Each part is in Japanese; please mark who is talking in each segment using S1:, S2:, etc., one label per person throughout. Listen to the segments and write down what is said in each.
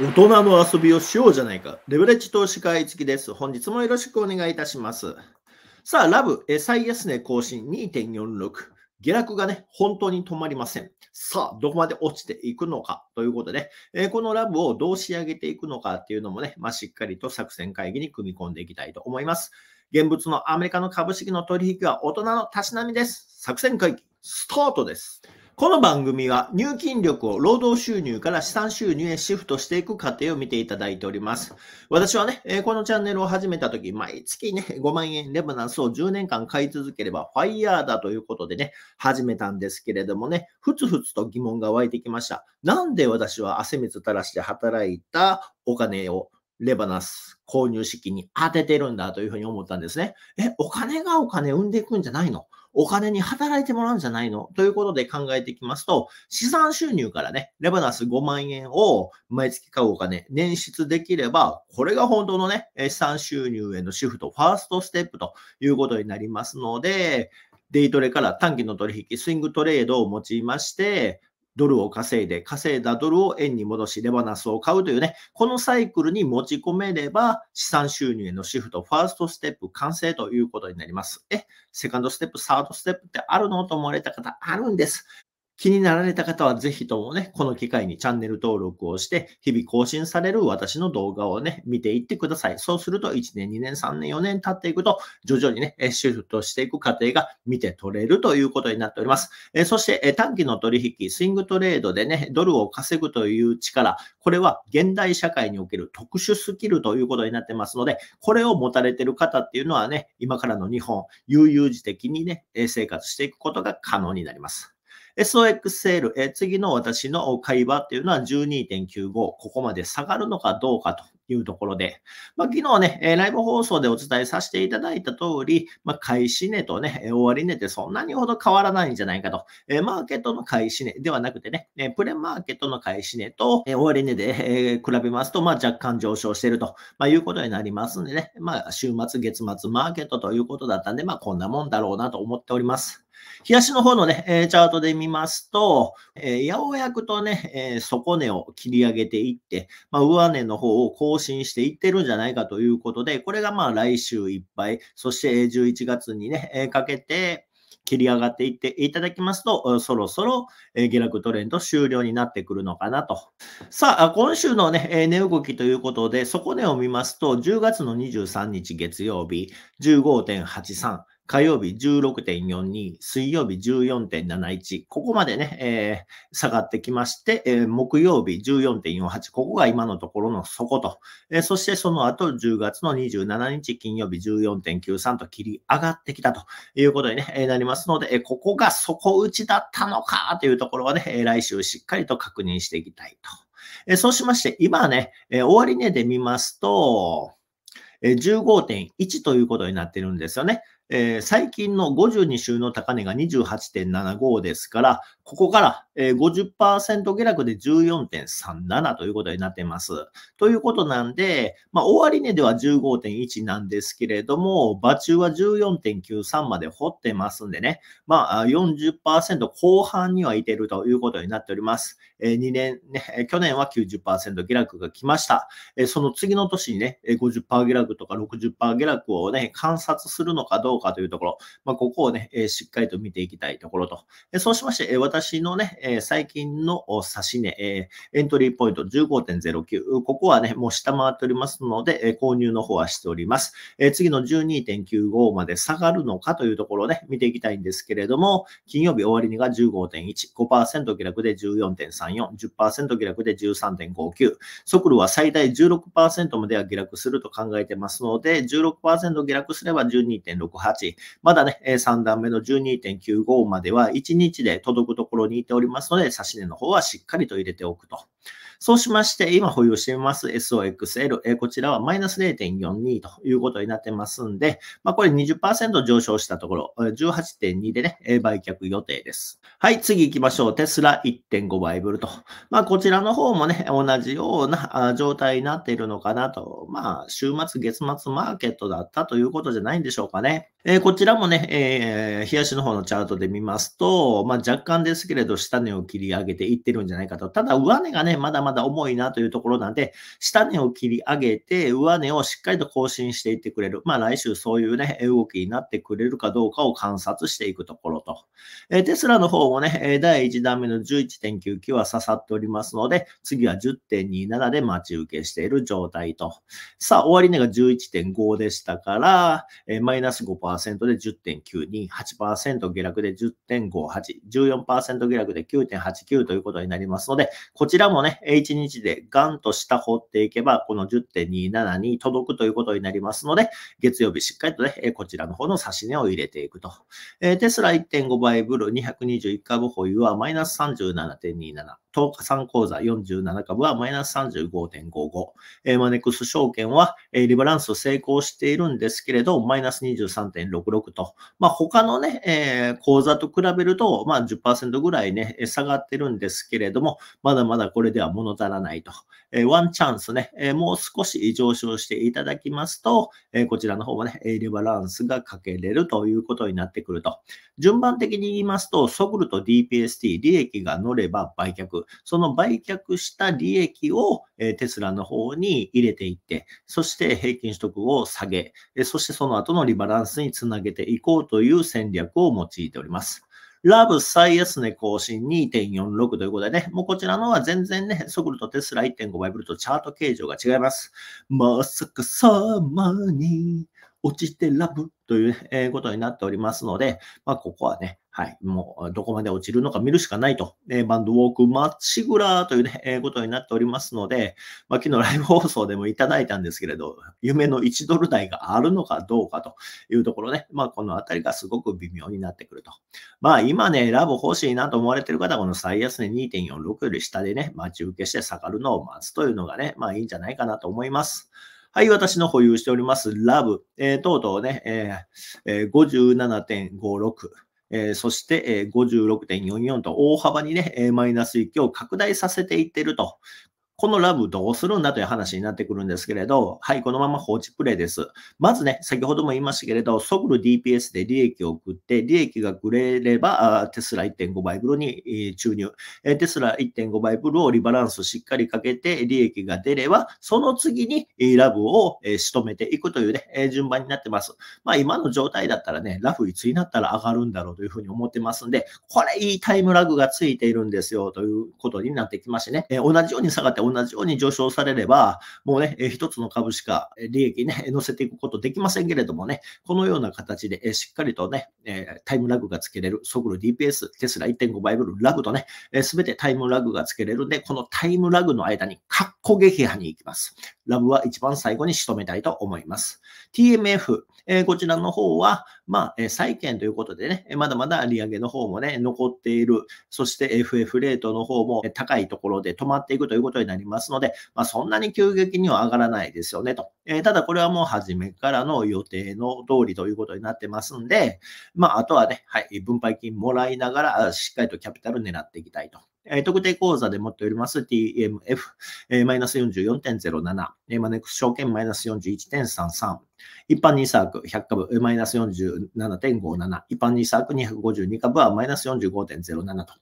S1: 大人の遊びをしようじゃないか。レブレッジ投資会付きです。本日もよろしくお願いいたします。さあ、ラブ、最安値更新2.46。下落がね、本当に止まりません。さあ、どこまで落ちていくのかということで、えー、このラブをどう仕上げていくのかっていうのもね、まあ、しっかりと作戦会議に組み込んでいきたいと思います。現物のアメリカの株式の取引は大人のたしなみです。作戦会議、スタートです。この番組は入金力を労働収入から資産収入へシフトしていく過程を見ていただいております。私はね、このチャンネルを始めた時、毎月ね、5万円レバナンスを10年間買い続ければファイヤーだということでね、始めたんですけれどもね、ふつふつと疑問が湧いてきました。なんで私は汗水垂らして働いたお金をレバナス購入資金に当ててるんだというふうに思ったんですね。え、お金がお金生んでいくんじゃないのお金に働いてもらうんじゃないのということで考えていきますと、資産収入からね、レバナス5万円を毎月買うお金、捻出できれば、これが本当のね、資産収入へのシフト、ファーストステップということになりますので、デイトレから短期の取引、スイングトレードを用いまして、ドルを稼いで、稼いだドルを円に戻し、レバナスを買うというね、このサイクルに持ち込めれば、資産収入へのシフト、ファーストステップ完成ということになります。え、セカンドステップ、サードステップってあるのと思われた方、あるんです。気になられた方はぜひともね、この機会にチャンネル登録をして、日々更新される私の動画をね、見ていってください。そうすると1年、2年、3年、4年経っていくと、徐々にね、シフトしていく過程が見て取れるということになっております。えそして、え短期の取引、スイングトレードでね、ドルを稼ぐという力、これは現代社会における特殊スキルということになってますので、これを持たれてる方っていうのはね、今からの日本、悠々自適にね、生活していくことが可能になります。SOX セール、えー、次の私の会話っていうのは12.95、ここまで下がるのかどうかというところで、まあ、昨日ね、えライブ放送でお伝えさせていただいた通り、まあ、開始値とね、終値ってそんなにほど変わらないんじゃないかと、えー、マーケットの開始値ではなくてね、えプレマーケットの開始値と、えわ終値で、えー、比べますと、まあ、若干上昇していると、まあ、いうことになりますんでね、まあ、週末、月末、マーケットということだったんで、まあ、こんなもんだろうなと思っております。東やの方のね、えチャートで見ますと、えようやくとね、え底根を切り上げていって、まあ、上値の方を更新していってるんじゃないかということで、これがまあ来週いっぱい、そして11月にね、えかけて、切り上がっていっていただきますと、そろそろ下落トレンド終了になってくるのかなと。さあ、今週のね、値動きということで、底値を見ますと、10月の23日月曜日、15.83。火曜日16.42、水曜日14.71、ここまでね、えー、下がってきまして、えー、木曜日14.48、ここが今のところの底と、えー、そしてその後10月の27日金曜日14.93と切り上がってきたということに、ねえなりますので、えここが底打ちだったのかというところはね、え来週しっかりと確認していきたいと。えそうしまして、今ね、え終値で見ますと、15.1ということになってるんですよね。えー、最近の52週の高値が28.75ですから、ここからえ50%下落で14.37ということになっています。ということなんで、まあ、終値では15.1なんですけれども、場中は14.93まで掘ってますんでね、まあ40%後半にはいてるということになっております。えー、2年ね、去年は90%下落が来ました。えー、その次の年にね、50%下落とか60%下落をね、観察するのかどうかというところ、まあ、ここをね、えしっかりと見ていきたいところと。えそうしまして、え私のね、ええ最近の指値、えエントリーポイント15.09、ここはね、もう下回っておりますので、え購入の方はしております。え次の12.95まで下がるのかというところをね、見ていきたいんですけれども、金曜日終わりにが15.1、5%下落で14.34、10%下落で13.59、速度は最大16%までは下落すると考えてますので、16%下落すれば12.68、まだね、3段目の12.95までは1日で届くところにいておりますますので、差し値の方はしっかりと入れておくと。そうしまして、今保有しています SOXL、えこちらはマイナス0.42ということになってますんで、まあ、これ20%上昇したところ、18.2でね、売却予定です。はい、次行きましょう。テスラ1.5倍ブルと。まあ、こちらの方もね、同じような状態になっているのかなと。まあ、週末、月末マーケットだったということじゃないんでしょうかね。えー、こちらもね、えー、冷やしの方のチャートで見ますと、まあ、若干ですけれど、下値を切り上げていってるんじゃないかと。ただ、上値がね、まだまだ重いなというところなんで、下値を切り上げて、上値をしっかりと更新していってくれる。まあ、来週そういうね、動きになってくれるかどうかを観察していくところと。えー、テスラの方もね、第1弾目の11.99は刺さっておりますので、次は10.27で待ち受けしている状態と。さあ、終値が11.5でしたから、えマイナス5%。3.5%で10.928%下落で10.58、14%下落で9.89ということになりますので、こちらもね、1日でガンと下放っていけば、この10.27に届くということになりますので、月曜日しっかりとね、こちらの方の差し値を入れていくと。えテスラ1.5倍ブルー221株保有はマイナス37.27。東0日口座47株はマイナス35.55。マネックス証券は、リバランス成功しているんですけれど、マイナス23.66と、まあ、他のね、え口座と比べると、まあ、10%ぐらいね、下がってるんですけれども、まだまだこれでは物足らないと。えワンチャンスね、えもう少し上昇していただきますと、えこちらの方もね、リバランスがかけれるということになってくると。順番的に言いますと、ソグルと DPST、利益が乗れば売却。その売却した利益をテスラの方に入れていって、そして平均取得を下げ、そしてその後のリバランスにつなげていこうという戦略を用いております。ラブ最安値更新2.46ということでね、もうこちらのは全然ね、ソグルとテスラ1.5倍ブルとチャート形状が違います。まさか様に落ちてラブということになっておりますので、まあ、ここはね、はい。もう、どこまで落ちるのか見るしかないと。えー、バンドウォークまっしぐらというね、えー、ことになっておりますので、まあ、昨日ライブ放送でもいただいたんですけれど、夢の1ドル台があるのかどうかというところね、まあ、このあたりがすごく微妙になってくると。まあ、今ね、ラブ欲しいなと思われている方は、この最安値2.46より下でね、待ち受けして下がるのを待つというのがね、まあ、いいんじゃないかなと思います。はい、私の保有しております、ラブ。えー、とうとうね、ええー、57.56。えー、そして、えー、56.44と大幅にね、マイナス域を拡大させていってると。このラブどうするんだという話になってくるんですけれど、はい、このまま放置プレイです。まずね、先ほども言いましたけれど、ソグル DPS で利益を送って、利益がくれれば、テスラ1.5倍ブルに注入。テスラ1.5倍ブルをリバランスしっかりかけて、利益が出れば、その次にラブを仕留めていくというね、順番になってます。まあ、今の状態だったらね、ラフいつになったら上がるんだろうというふうに思ってますんで、これいいタイムラグがついているんですよということになってきましてね、同じように下がって同じように上昇されれば、もうね、一つの株しか利益ね、乗せていくことできませんけれどもね、このような形でしっかりとね、タイムラグがつけれる、速度 DPS、テスラ1.5倍ブルラグとね、すべてタイムラグがつけれるんで、このタイムラグの間に、かっこ撃破に行きます。ラブは一番最後に仕留めたいと思います。TMF、えこちらの方は、まあ、債券ということでね、まだまだ利上げの方もね、残っている。そして FF レートの方も高いところで止まっていくということになりますので、まあ、そんなに急激には上がらないですよねと。えただこれはもう初めからの予定の通りということになってますんで、まあ、あとはね、はい、分配金もらいながら、しっかりとキャピタル狙っていきたいと。え特定口座で持っております TMF、えマイナス44.07、えマネックス証券マイナス41.33、一般2ク100株マイナス47.57、一般2ク252株はマイナス45.07と。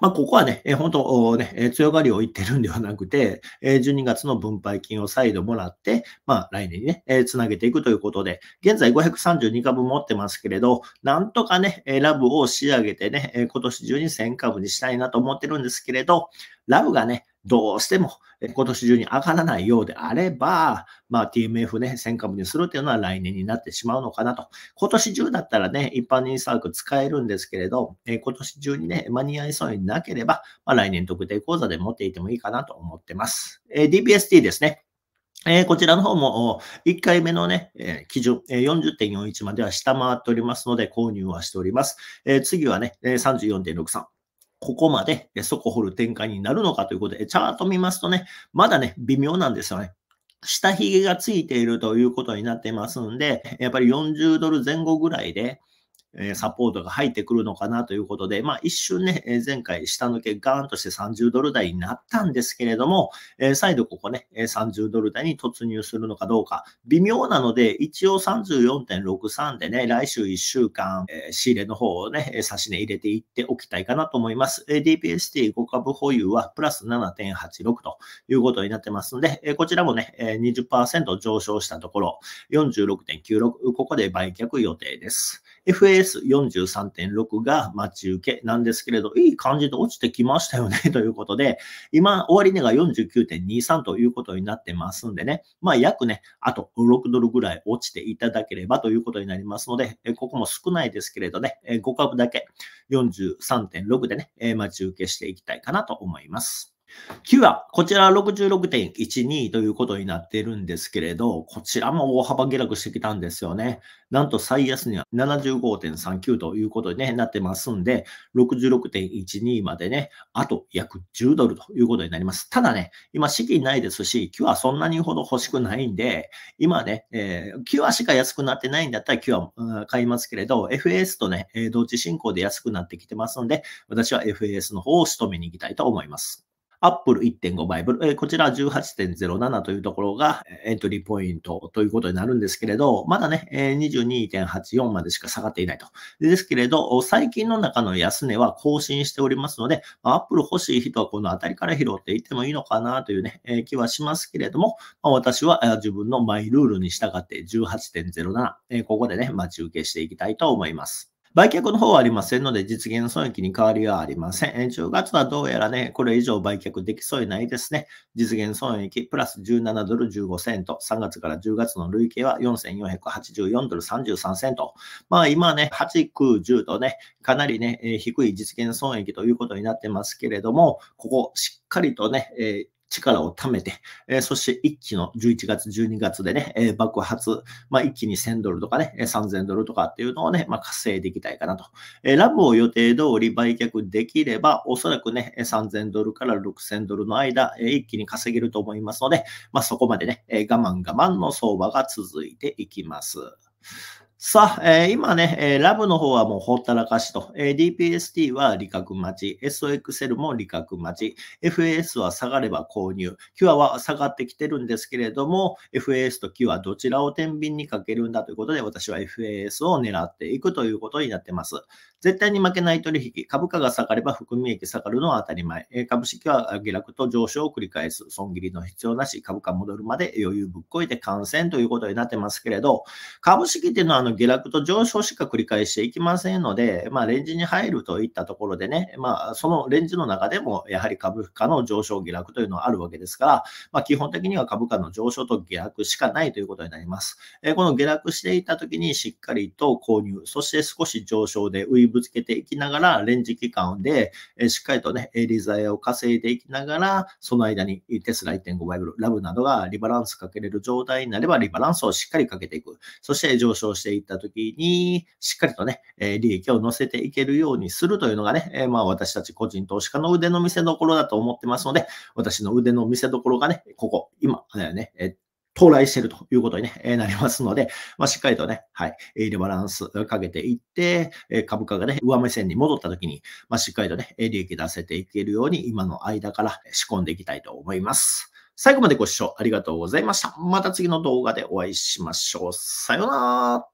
S1: まあ、ここはね、えー、本当ね、え強がりを言ってるんではなくて、え12月の分配金を再度もらって、まあ、来年にね、えつなげていくということで、現在532株持ってますけれど、なんとかね、ラブを仕上げてね、今年中に1000株にしたいなと思ってるんですけれど、ラブがね、どうしても今年中に上がらないようであれば、まあ TMF ね、1000株にするっていうのは来年になってしまうのかなと。今年中だったらね、一般人サーク使えるんですけれど、え今年中にね、間に合いそうになければ、まあ、来年特定講座で持っていてもいいかなと思ってます。え DBST ですね。えー、こちらの方も1回目のね、えー、基準、えー、40.41までは下回っておりますので購入はしております。え次はね、え34.63。ここまで底掘る展開になるのかということで、チャート見ますとね、まだね、微妙なんですよね。下髭がついているということになってますんで、やっぱり40ドル前後ぐらいで、えサポートが入ってくるのかなということで、まあ一瞬ね、え前回下抜けガーンとして30ドル台になったんですけれども、え再度ここね、30ドル台に突入するのかどうか、微妙なので、一応34.63でね、来週1週間、え仕入れの方をね、差し値入れていっておきたいかなと思います。a DPST5 株保有はプラス7.86ということになってますので、えこちらもね、え20%上昇したところ、46.96、ここで売却予定です。FAS43.6 が待ち受けなんですけれど、いい感じで落ちてきましたよね ということで、今、終値が49.23ということになってますんでね、まあ約ね、あと6ドルぐらい落ちていただければということになりますので、ここも少ないですけれどね、5株だけ43.6でね、待ち受けしていきたいかなと思います。9は、こちら66.12ということになっているんですけれど、こちらも大幅下落してきたんですよね。なんと最安には75.39ということに、ね、なってますんで、66.12までね、あと約10ドルということになります。ただね、今資金ないですし、9はそんなにほど欲しくないんで、今ね、えー、9はしか安くなってないんだったら9は、買いますけれど、FAS とね、同時進行で安くなってきてますので、私は FAS の方を仕留めに行きたいと思います。アップル1.5倍、えこちら18.07というところがエントリーポイントということになるんですけれど、まだね、22.84までしか下がっていないと。ですけれど、最近の中の安値は更新しておりますので、アップル欲しい人はこの辺りから拾っていってもいいのかなというね、え気はしますけれども、ま私は自分のマイルールに従って18.07、えここでね、待ち受けしていきたいと思います。売却の方はありませんので、実現損益に変わりはありません。10月はどうやらね、これ以上売却できそうにないですね。実現損益プラス17ドル15セント。3月から10月の累計は4484ドル33セント。まあ今ね、8、9、10とね、かなりね、低い実現損益ということになってますけれども、ここしっかりとね、えー力を貯めて、えー、そして一気の11月、12月でね、えー、爆発、まあ、一気に1000ドルとかね、3000ドルとかっていうのをね、まあ、稼いでいきたいかなと。えー、ラブを予定通り売却できれば、おそらくね、3000ドルから6000ドルの間、えー、一気に稼げると思いますので、まあ、そこまでね、えー、我慢我慢の相場が続いていきます。さあ、えー、今ね、えー、ラブの方はもうほったらかしと、えー、DPST は利確待ち、SOXL も利確待ち、FAS は下がれば購入、キュアは下がってきてるんですけれども、FAS とキュアどちらを天秤にかけるんだということで、私は FAS を狙っていくということになってます。絶対に負けない取引、株価が下がれば含み益下がるのは当たり前、えー、株式は下落と上昇を繰り返す、損切りの必要なし、株価戻るまで余裕ぶっこいて感染ということになってますけれど、株式っていうのはの下落と上昇しか繰り返していきませんので、まあ、レンジに入るといったところでね、まあ、そのレンジの中でも、やはり株価の上昇下落というのはあるわけですから、まあ、基本的には株価の上昇と下落しかないということになります。えこの下落していたときにしっかりと購入、そして少し上昇で追いぶつけていきながら、レンジ期間で、えしっかりとね、ザエを稼いでいきながら、その間にテスラ1.5倍ブル、ラブなどがリバランスかけれる状態になれば、リバランスをしっかりかけていく。そして上昇していった時に、しっかりとね、え利益を乗せていけるようにするというのがね、えまあ私たち個人投資家の腕の見せ所だと思ってますので、私の腕の見せ所がね、ここ、今、ね、え到来しているということに、ね、なりますので、まあ、しっかりとね、はい、エリバランスかけていって、株価がね、上目線に戻った時に、まあ、しっかりとね、利益出せていけるように、今の間から仕込んでいきたいと思います。最後までご視聴ありがとうございました。また次の動画でお会いしましょう。さようなら。